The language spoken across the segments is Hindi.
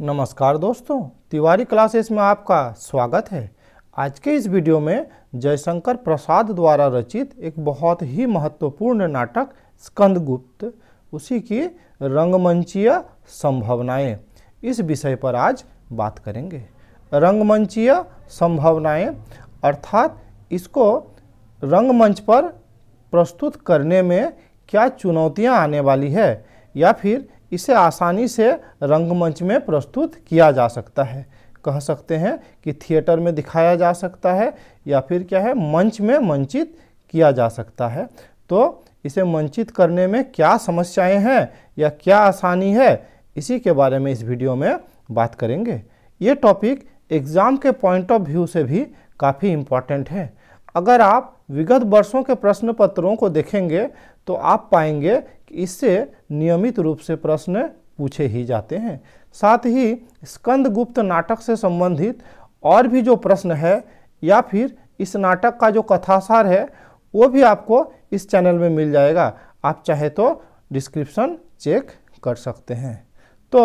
नमस्कार दोस्तों तिवारी क्लासेस में आपका स्वागत है आज के इस वीडियो में जयशंकर प्रसाद द्वारा रचित एक बहुत ही महत्वपूर्ण नाटक स्कंदगुप्त उसी की रंगमंचीय संभावनाएं इस विषय पर आज बात करेंगे रंगमंचीय संभावनाएं अर्थात इसको रंगमंच पर प्रस्तुत करने में क्या चुनौतियां आने वाली है या फिर इसे आसानी से रंगमंच में प्रस्तुत किया जा सकता है कह सकते हैं कि थिएटर में दिखाया जा सकता है या फिर क्या है मंच में मंचित किया जा सकता है तो इसे मंचित करने में क्या समस्याएं हैं या क्या आसानी है इसी के बारे में इस वीडियो में बात करेंगे ये टॉपिक एग्ज़ाम के पॉइंट ऑफ व्यू से भी काफ़ी इम्पॉर्टेंट है अगर आप विगत वर्षों के प्रश्न पत्रों को देखेंगे तो आप पाएंगे इससे नियमित रूप से प्रश्न पूछे ही जाते हैं साथ ही स्कंदगुप्त नाटक से संबंधित और भी जो प्रश्न है या फिर इस नाटक का जो कथासार है वो भी आपको इस चैनल में मिल जाएगा आप चाहे तो डिस्क्रिप्शन चेक कर सकते हैं तो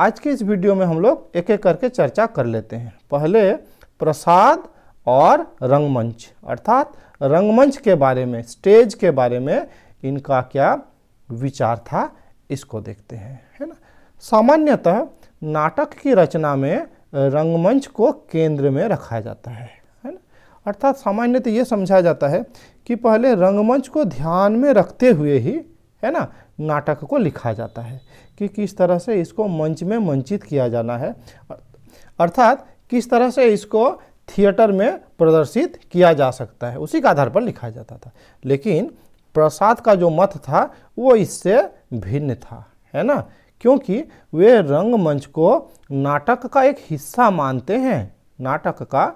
आज के इस वीडियो में हम लोग एक एक करके चर्चा कर लेते हैं पहले प्रसाद और रंगमंच अर्थात रंगमंच के बारे में स्टेज के बारे में इनका क्या विचार था इसको देखते हैं है ना सामान्यतः नाटक की रचना में रंगमंच को केंद्र में रखा जाता है है ना अर्थात सामान्यतः ये समझा जाता है कि पहले रंगमंच को ध्यान में रखते हुए ही है ना नाटक को लिखा जाता है कि किस तरह से इसको मंच में मंचित किया जाना है अर्थात किस तरह से इसको थिएटर में प्रदर्शित किया जा सकता है उसी के आधार पर लिखा जाता था लेकिन प्रसाद का जो मत था वो इससे भिन्न था है ना क्योंकि वे रंगमंच को नाटक का एक हिस्सा मानते हैं नाटक का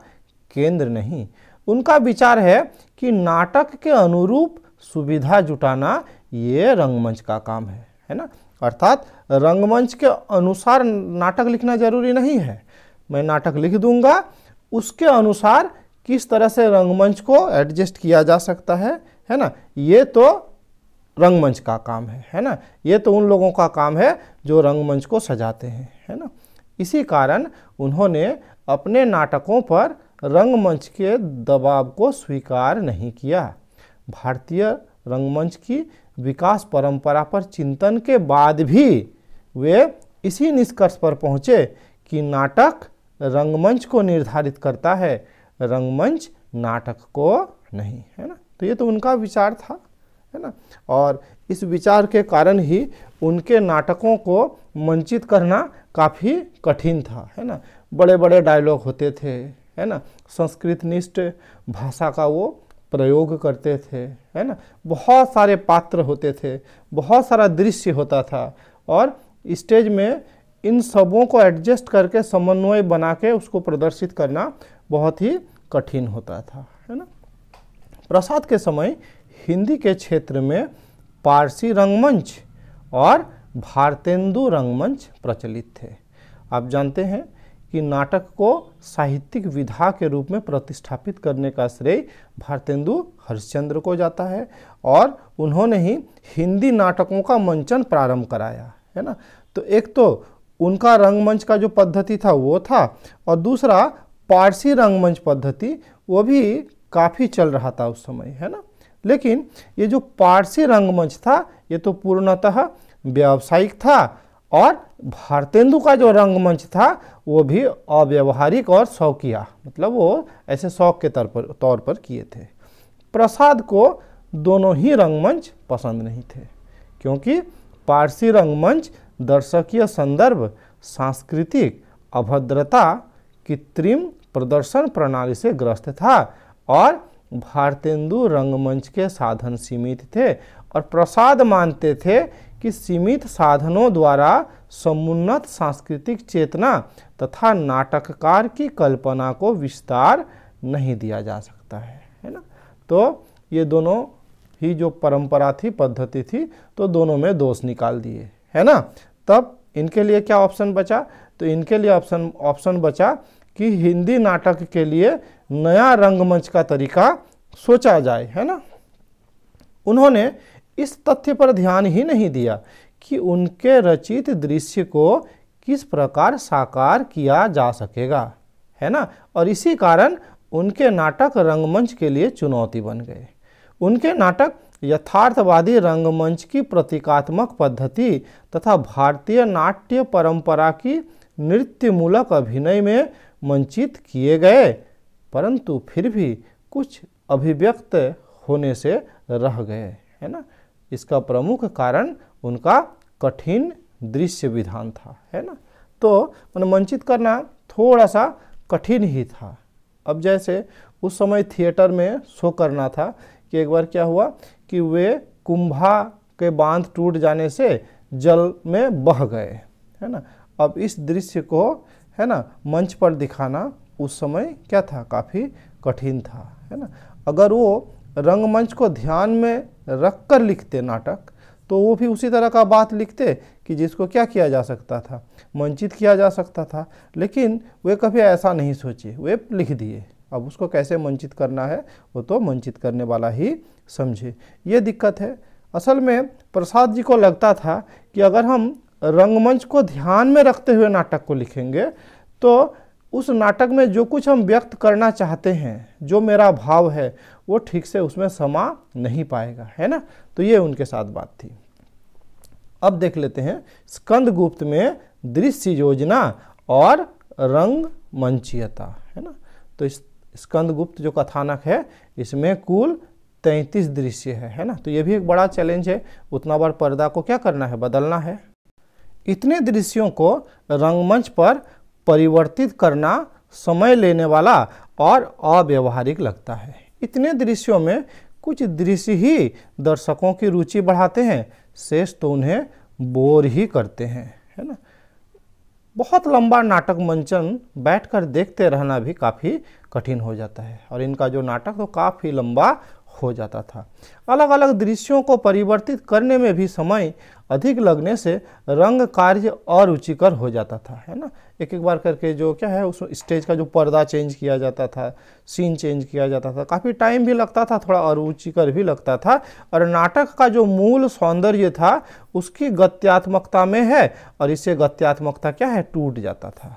केंद्र नहीं उनका विचार है कि नाटक के अनुरूप सुविधा जुटाना ये रंगमंच का काम है है ना अर्थात रंगमंच के अनुसार नाटक लिखना जरूरी नहीं है मैं नाटक लिख दूंगा उसके अनुसार किस तरह से रंगमंच को एडजस्ट किया जा सकता है है ना ये तो रंगमंच का काम है है ना ये तो उन लोगों का काम है जो रंगमंच को सजाते हैं है ना इसी कारण उन्होंने अपने नाटकों पर रंगमंच के दबाव को स्वीकार नहीं किया भारतीय रंगमंच की विकास परंपरा पर चिंतन के बाद भी वे इसी निष्कर्ष पर पहुँचे कि नाटक रंगमंच को निर्धारित करता है रंगमंच नाटक को नहीं है ना तो ये तो उनका विचार था है ना और इस विचार के कारण ही उनके नाटकों को मंचित करना काफ़ी कठिन था है ना बड़े बड़े डायलॉग होते थे है ना संस्कृतनिष्ठ भाषा का वो प्रयोग करते थे है ना बहुत सारे पात्र होते थे बहुत सारा दृश्य होता था और स्टेज में इन सबों को एडजस्ट करके समन्वय बना के उसको प्रदर्शित करना बहुत ही कठिन होता था है ना प्रसाद के समय हिंदी के क्षेत्र में पारसी रंगमंच और भारतेंदु रंगमंच प्रचलित थे आप जानते हैं कि नाटक को साहित्यिक विधा के रूप में प्रतिष्ठापित करने का श्रेय भारतेंदु हरिश्चंद्र को जाता है और उन्होंने ही हिंदी नाटकों का मंचन प्रारंभ कराया है ना तो एक तो उनका रंगमंच का जो पद्धति था वो था और दूसरा पारसी रंगमंच पद्धति वो भी काफ़ी चल रहा था उस समय है ना लेकिन ये जो पारसी रंगमंच था ये तो पूर्णतः व्यावसायिक था और भारतेंदु का जो रंगमंच था वो भी अव्यवहारिक और शौकिया मतलब वो ऐसे शौक के तौर पर तौर पर किए थे प्रसाद को दोनों ही रंगमंच पसंद नहीं थे क्योंकि पारसी रंगमंच दर्शकीय संदर्भ सांस्कृतिक अभद्रता कृत्रिम प्रदर्शन प्रणाली से ग्रस्त था और भारतेंदु रंगमंच के साधन सीमित थे और प्रसाद मानते थे कि सीमित साधनों द्वारा समुन्नत सांस्कृतिक चेतना तथा नाटककार की कल्पना को विस्तार नहीं दिया जा सकता है है ना तो ये दोनों ही जो परंपरा थी पद्धति थी तो दोनों में दोष निकाल दिए है ना तब इनके लिए क्या ऑप्शन बचा तो इनके लिए ऑप्शन ऑप्शन बचा कि हिंदी नाटक के लिए नया रंगमंच का तरीका सोचा जाए है ना उन्होंने इस तथ्य पर ध्यान ही नहीं दिया कि उनके रचित दृश्य को किस प्रकार साकार किया जा सकेगा है ना और इसी कारण उनके नाटक रंगमंच के लिए चुनौती बन गए उनके नाटक यथार्थवादी रंगमंच की प्रतीकात्मक पद्धति तथा भारतीय नाट्य परंपरा की नृत्यमूलक अभिनय में मंचित किए गए परंतु फिर भी कुछ अभिव्यक्त होने से रह गए है ना इसका प्रमुख कारण उनका कठिन दृश्य विधान था है ना तो मैंने मंचित करना थोड़ा सा कठिन ही था अब जैसे उस समय थिएटर में शो करना था कि एक बार क्या हुआ कि वे कुंभा के बांध टूट जाने से जल में बह गए है ना अब इस दृश्य को है ना मंच पर दिखाना उस समय क्या था काफ़ी कठिन था है ना अगर वो रंगमंच को ध्यान में रख कर लिखते नाटक तो वो भी उसी तरह का बात लिखते कि जिसको क्या किया जा सकता था मंचित किया जा सकता था लेकिन वे कभी ऐसा नहीं सोचे वे लिख दिए अब उसको कैसे मंचित करना है वो तो मंचित करने वाला ही समझे ये दिक्कत है असल में प्रसाद जी को लगता था कि अगर हम रंगमंच को ध्यान में रखते हुए नाटक को लिखेंगे तो उस नाटक में जो कुछ हम व्यक्त करना चाहते हैं जो मेरा भाव है वो ठीक से उसमें समा नहीं पाएगा है ना तो ये उनके साथ बात थी अब देख लेते हैं स्कंदगुप्त में दृश्य योजना और रंग मंचीयता है ना तो इस गुप्त जो कथानक है इसमें कुल तैंतीस दृश्य है है ना तो ये भी एक बड़ा चैलेंज है उतना बार पर्दा को क्या करना है बदलना है इतने दृश्यों को रंगमंच पर परिवर्तित करना समय लेने वाला और अव्यवहारिक लगता है इतने दृश्यों में कुछ दृश्य ही दर्शकों की रुचि बढ़ाते हैं शेष तो उन्हें बोर ही करते हैं है ना बहुत लंबा नाटक मंचन बैठकर देखते रहना भी काफ़ी कठिन हो जाता है और इनका जो नाटक तो काफ़ी लंबा खो जाता था अलग अलग दृश्यों को परिवर्तित करने में भी समय अधिक लगने से रंग कार्य और रुचिकर हो जाता था है ना एक एक बार करके जो क्या है उस स्टेज का जो पर्दा चेंज किया जाता था सीन चेंज किया जाता था काफ़ी टाइम भी लगता था थोड़ा और रुचिकर भी लगता था और नाटक का जो मूल सौंदर्य था उसकी गत्यात्मकता में है और इससे गत्यात्मकता क्या है टूट जाता था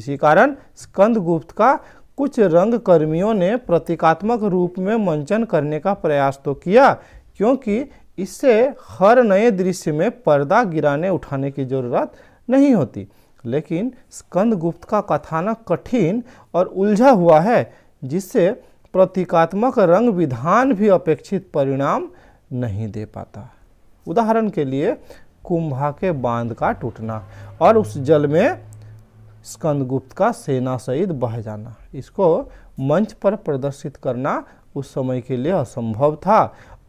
इसी कारण स्कंद गुप्त का कुछ रंगकर्मियों ने प्रतीकात्मक रूप में मंचन करने का प्रयास तो किया क्योंकि इससे हर नए दृश्य में पर्दा गिराने उठाने की ज़रूरत नहीं होती लेकिन स्कंदगुप्त का कथानक कठिन और उलझा हुआ है जिससे प्रतीकात्मक रंग विधान भी अपेक्षित परिणाम नहीं दे पाता उदाहरण के लिए कुंभा के बांध का टूटना और उस जल में स्कंदगुप्त का सेना सहित बह जाना इसको मंच पर प्रदर्शित करना उस समय के लिए असंभव था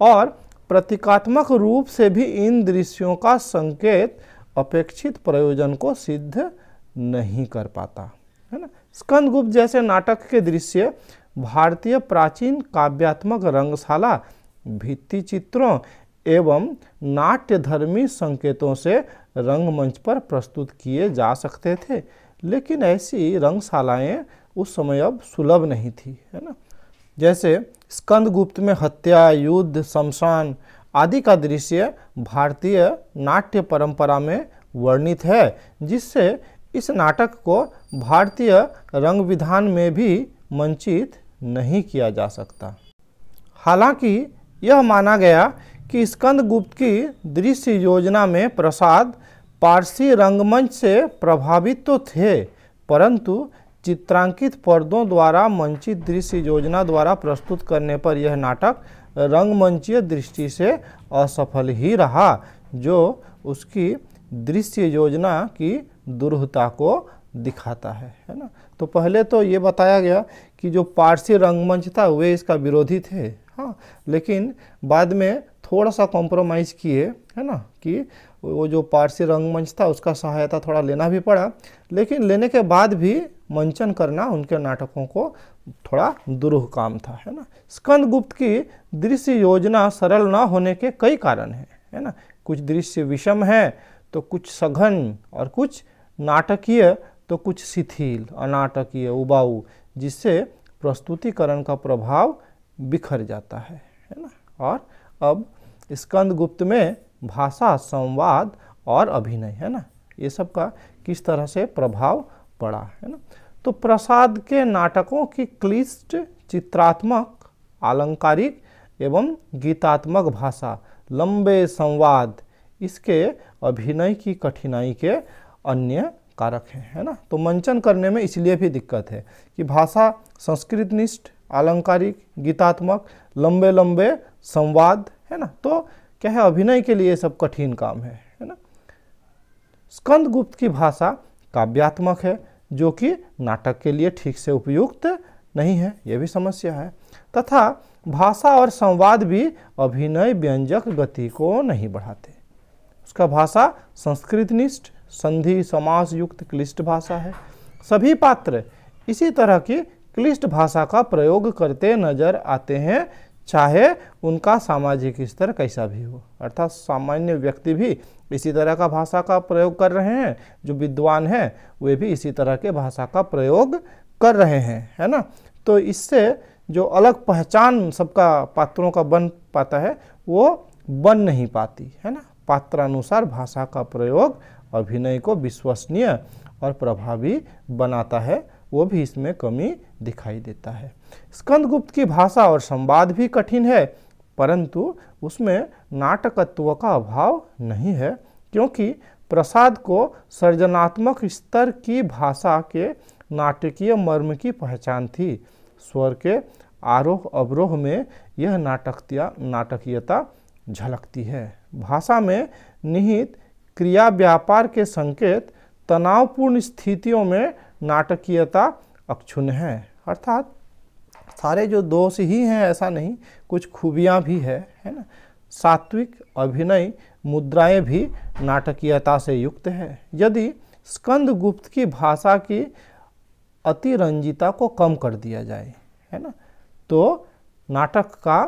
और प्रतीकात्मक रूप से भी इन दृश्यों का संकेत अपेक्षित प्रयोजन को सिद्ध नहीं कर पाता है ना स्कंदगुप्त जैसे नाटक के दृश्य भारतीय प्राचीन काव्यात्मक रंगशाला भित्ति चित्रों एवं नाट्यधर्मी संकेतों से रंगमंच पर प्रस्तुत किए जा सकते थे लेकिन ऐसी रंगशालाएँ उस समय अब सुलभ नहीं थी है ना जैसे स्कंदगुप्त में हत्या युद्ध शमशान आदि का दृश्य भारतीय नाट्य परंपरा में वर्णित है जिससे इस नाटक को भारतीय रंग विधान में भी मंचित नहीं किया जा सकता हालांकि यह माना गया कि स्कंदगुप्त की दृश्य योजना में प्रसाद पारसी रंगमंच से प्रभावित तो थे परंतु चित्रांकित पर्दों द्वारा मंचित दृश्य योजना द्वारा प्रस्तुत करने पर यह नाटक रंगमंचीय दृष्टि से असफल ही रहा जो उसकी दृश्य योजना की दुर्हता को दिखाता है है ना तो पहले तो ये बताया गया कि जो पारसी रंगमंच था वे इसका विरोधी थे हाँ लेकिन बाद में थोड़ा सा कॉम्प्रोमाइज़ किए है ना कि वो जो पारसी रंगमंच था उसका सहायता थोड़ा लेना भी पड़ा लेकिन लेने के बाद भी मंचन करना उनके नाटकों को थोड़ा दुरूह काम था है ना स्कंदगुप्त की दृश्य योजना सरल ना होने के कई कारण हैं है ना कुछ दृश्य विषम है तो कुछ सघन और कुछ नाटकीय तो कुछ शिथिल अनाटकीय उबाऊ जिससे प्रस्तुतिकरण का प्रभाव बिखर जाता है है ना और अब स्कंद गुप्त में भाषा संवाद और अभिनय है ना ये सब का किस तरह से प्रभाव पड़ा है ना तो प्रसाद के नाटकों की क्लिष्ट चित्रात्मक आलंकारिक एवं गीतात्मक भाषा लंबे संवाद इसके अभिनय की कठिनाई के अन्य कारक हैं है ना तो मंचन करने में इसलिए भी दिक्कत है कि भाषा संस्कृतनिष्ठ आलंकारिक गीतात्मक लंबे लंबे संवाद है ना तो क्या है अभिनय के लिए सब कठिन काम है है ना स्कंद गुप्त की भाषा काव्यात्मक है जो कि नाटक के लिए ठीक से उपयुक्त नहीं है यह भी समस्या है तथा भाषा और संवाद भी अभिनय व्यंजक गति को नहीं बढ़ाते उसका भाषा संस्कृतनिष्ठ संधि समास युक्त क्लिष्ट भाषा है सभी पात्र इसी तरह की क्लिष्ट भाषा का प्रयोग करते नजर आते हैं चाहे उनका सामाजिक स्तर कैसा भी हो अर्थात सामान्य व्यक्ति भी इसी तरह का भाषा का प्रयोग कर रहे हैं जो विद्वान हैं वे भी इसी तरह के भाषा का प्रयोग कर रहे हैं है ना तो इससे जो अलग पहचान सबका पात्रों का बन पाता है वो बन नहीं पाती है ना पात्रानुसार भाषा का प्रयोग अभिनय को विश्वसनीय और प्रभावी बनाता है वो भी इसमें कमी दिखाई देता है स्कंदगुप्त की भाषा और संवाद भी कठिन है परंतु उसमें नाटकत्व का अभाव नहीं है क्योंकि प्रसाद को सृजनात्मक स्तर की भाषा के नाटकीय मर्म की पहचान थी स्वर के आरोह अवरोह में यह नाटकता नाटकीयता झलकती है भाषा में निहित क्रिया व्यापार के संकेत तनावपूर्ण स्थितियों में नाटकीयता अक्षुण है अर्थात सारे जो दोष ही हैं ऐसा नहीं कुछ खूबियाँ भी है है ना सात्विक अभिनय मुद्राएं भी नाटकीयता से युक्त है यदि स्कंद गुप्त की भाषा की अतिरंजिता को कम कर दिया जाए है ना तो नाटक का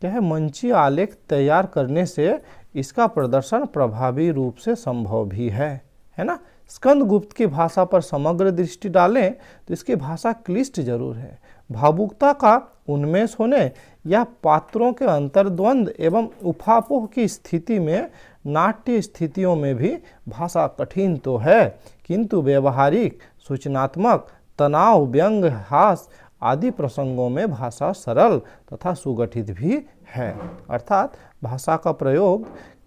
क्या है मंची आलेख तैयार करने से इसका प्रदर्शन प्रभावी रूप से संभव भी है है ना स्कंदगुप्त की भाषा पर समग्र दृष्टि डालें तो इसकी भाषा क्लिष्ट जरूर है भावुकता का उन्मेष होने या पात्रों के अंतर्द्वंद एवं उफापोह की स्थिति में नाट्य स्थितियों में भी भाषा कठिन तो है किंतु व्यवहारिक सूचनात्मक तनाव व्यंग हास आदि प्रसंगों में भाषा सरल तथा सुगठित भी है अर्थात भाषा का प्रयोग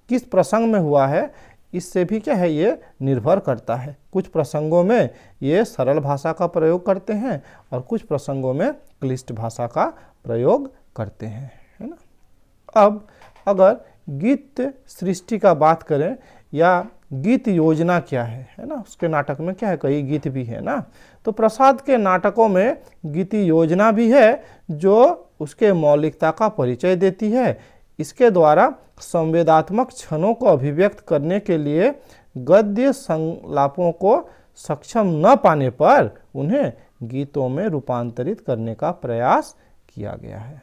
किस प्रसंग में हुआ है इससे भी क्या है ये निर्भर करता है कुछ प्रसंगों में ये सरल भाषा का प्रयोग करते हैं और कुछ प्रसंगों में क्लिष्ट भाषा का प्रयोग करते हैं है ना अब अगर गीत सृष्टि का बात करें या गीत योजना क्या है है ना उसके नाटक में क्या है कई गीत भी है ना तो प्रसाद के नाटकों में गीति योजना भी है जो उसके मौलिकता का परिचय देती है इसके द्वारा संवेदात्मक क्षणों को अभिव्यक्त करने के लिए गद्य संलापों को सक्षम न पाने पर उन्हें गीतों में रूपांतरित करने का प्रयास किया गया है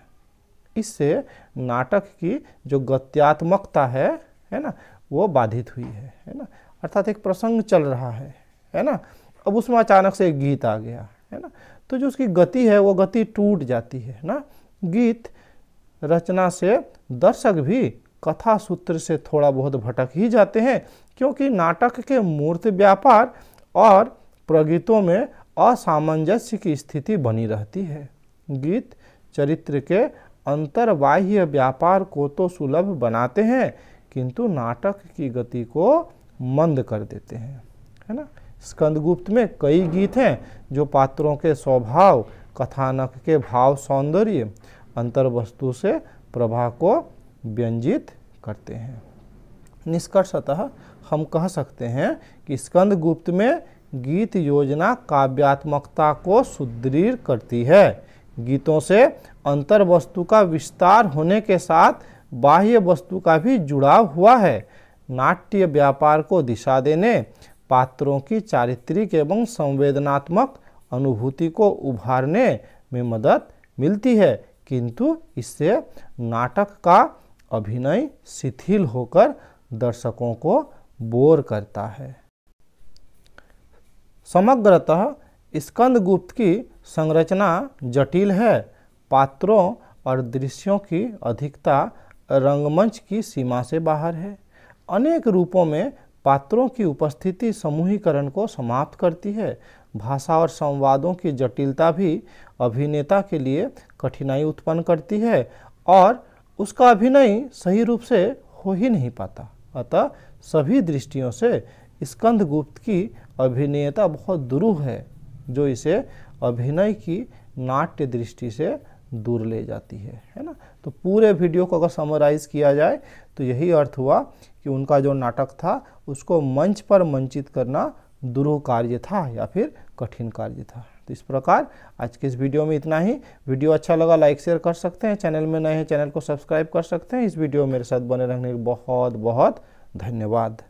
इससे नाटक की जो गत्यात्मकता है है ना वो बाधित हुई है है ना अर्थात एक प्रसंग चल रहा है है ना अब उसमें अचानक से एक गीत आ गया है ना तो जो उसकी गति है वो गति टूट जाती है ना गीत रचना से दर्शक भी कथा सूत्र से थोड़ा बहुत भटक ही जाते हैं क्योंकि नाटक के मूर्त व्यापार और प्रगीतों में असामंजस्य की स्थिति बनी रहती है गीत चरित्र के अंतर्बाह्य व्यापार को तो सुलभ बनाते हैं किंतु नाटक की गति को मंद कर देते हैं है ना स्कंदगुप्त में कई गीत हैं जो पात्रों के स्वभाव कथानक के भाव सौंदर्य अंतर वस्तु से प्रभा को व्यंजित करते हैं निष्कर्षतः हम कह सकते हैं कि स्कंद गुप्त में गीत योजना काव्यात्मकता को सुदृढ़ करती है गीतों से अंतर वस्तु का विस्तार होने के साथ बाह्य वस्तु का भी जुड़ाव हुआ है नाट्य व्यापार को दिशा देने पात्रों की चारित्रिक एवं संवेदनात्मक अनुभूति को उभारने में मदद मिलती है किंतु इससे नाटक का अभिनय शिथिल होकर दर्शकों को बोर करता है समग्रतः स्कंदगुप्त की संरचना जटिल है पात्रों और दृश्यों की अधिकता रंगमंच की सीमा से बाहर है अनेक रूपों में पात्रों की उपस्थिति समूहीकरण को समाप्त करती है भाषा और संवादों की जटिलता भी अभिनेता के लिए कठिनाई उत्पन्न करती है और उसका अभिनय सही रूप से हो ही नहीं पाता अतः सभी दृष्टियों से स्कंदगुप्त की अभिनेता बहुत दुरूह है जो इसे अभिनय की नाट्य दृष्टि से दूर ले जाती है है ना तो पूरे वीडियो को अगर समराइज़ किया जाए तो यही अर्थ हुआ कि उनका जो नाटक था उसको मंच पर मंचित करना दुरूह कार्य था या फिर कठिन कार्य था तो इस प्रकार आज के इस वीडियो में इतना ही वीडियो अच्छा लगा लाइक शेयर कर सकते हैं चैनल में नए हैं चैनल को सब्सक्राइब कर सकते हैं इस वीडियो मेरे साथ बने रहने के बहुत बहुत धन्यवाद